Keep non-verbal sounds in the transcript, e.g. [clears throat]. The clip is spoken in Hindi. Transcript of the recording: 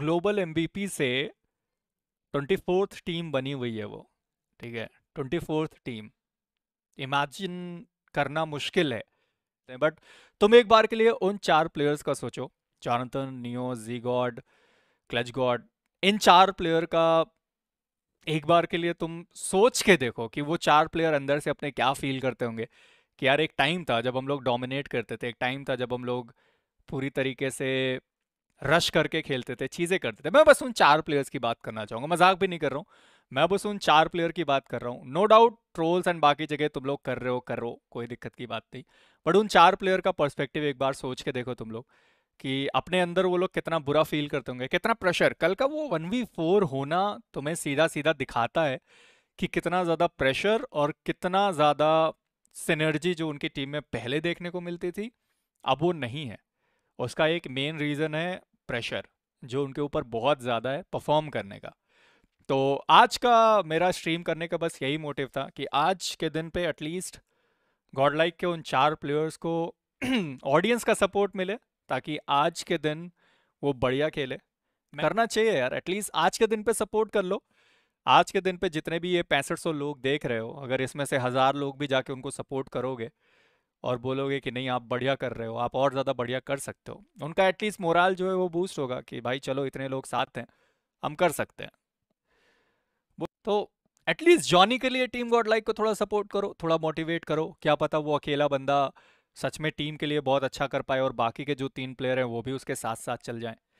ग्लोबल एमबीपी से ट्वेंटी फोर्थ टीम बनी हुई है वो ठीक है ट्वेंटी फोर्थ टीम इमेजिन करना मुश्किल है बट तुम एक बार के लिए उन चार प्लेयर्स का सोचो जॉनथन नियो जी गॉड क्लच गॉड इन चार प्लेयर का एक बार के लिए तुम सोच के देखो कि वो चार प्लेयर अंदर से अपने क्या फील करते होंगे कि यार एक टाइम था जब हम लोग डोमिनेट करते थे एक टाइम था जब हम लोग पूरी तरीके से रश करके खेलते थे चीज़ें करते थे मैं बस उन चार प्लेयर्स की बात करना चाहूँगा मजाक भी नहीं कर रहा हूँ मैं बस उन चार प्लेयर की बात कर रहा हूँ नो डाउट ट्रोल्स एंड बाकी जगह तुम लोग कर रहे हो कर रहे हो कोई दिक्कत की बात नहीं बट उन चार प्लेयर का पर्सपेक्टिव एक बार सोच के देखो तुम लोग कि अपने अंदर वो लोग कितना बुरा फील करते होंगे कितना प्रेशर कल का वो वन वी फोर होना तुम्हें सीधा सीधा दिखाता है कि कितना ज़्यादा प्रेशर और कितना ज़्यादा सिनर्जी जो उनकी टीम में पहले देखने को मिलती थी अब वो नहीं है उसका एक मेन रीज़न है प्रेशर जो उनके ऊपर बहुत ज़्यादा है परफॉर्म करने का तो आज का मेरा स्ट्रीम करने का बस यही मोटिव था कि आज के दिन पे एटलीस्ट गॉड लाइक के उन चार प्लेयर्स को ऑडियंस [clears throat] का सपोर्ट मिले ताकि आज के दिन वो बढ़िया खेले करना चाहिए यार एटलीस्ट आज के दिन पे सपोर्ट कर लो आज के दिन पे जितने भी ये पैंसठ सौ लोग देख रहे हो अगर इसमें से हज़ार लोग भी जाके उनको सपोर्ट करोगे और बोलोगे कि नहीं आप बढ़िया कर रहे हो आप और ज़्यादा बढ़िया कर सकते हो उनका एटलीस्ट मोराल जो है वो बूस्ट होगा कि भाई चलो इतने लोग साथ हैं हम कर सकते हैं तो एटलीस्ट जॉनी के लिए टीम गॉड लाइक को थोड़ा सपोर्ट करो थोड़ा मोटिवेट करो क्या पता वो अकेला बंदा सच में टीम के लिए बहुत अच्छा कर पाए और बाकी के जो तीन प्लेयर हैं वो भी उसके साथ साथ चल जाएं